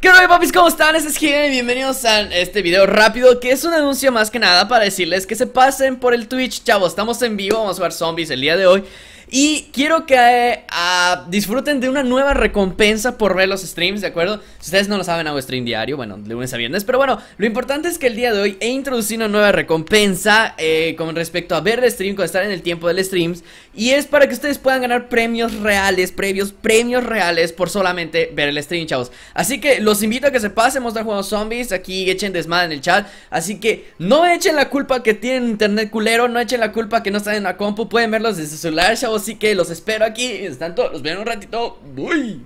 ¿Qué onda papis? ¿Cómo están? Este es y bienvenidos a este video rápido Que es un anuncio más que nada para decirles que se pasen por el Twitch Chavos, estamos en vivo, vamos a jugar zombies el día de hoy y quiero que ah, disfruten de una nueva recompensa por ver los streams, ¿de acuerdo? Si ustedes no lo saben, hago stream diario, bueno, de lunes a viernes. Pero bueno, lo importante es que el día de hoy he introducido una nueva recompensa eh, con respecto a ver el stream, con estar en el tiempo del streams. Y es para que ustedes puedan ganar premios reales, previos, premios reales por solamente ver el stream, chavos. Así que los invito a que se pasen, mostrar juegos zombies, aquí echen desmadre en el chat. Así que no echen la culpa que tienen internet culero, no echen la culpa que no están en la compu, pueden verlos desde su celular, chavos. Así que los espero aquí. Mientras tanto, los veo en un ratito. ¡Uy!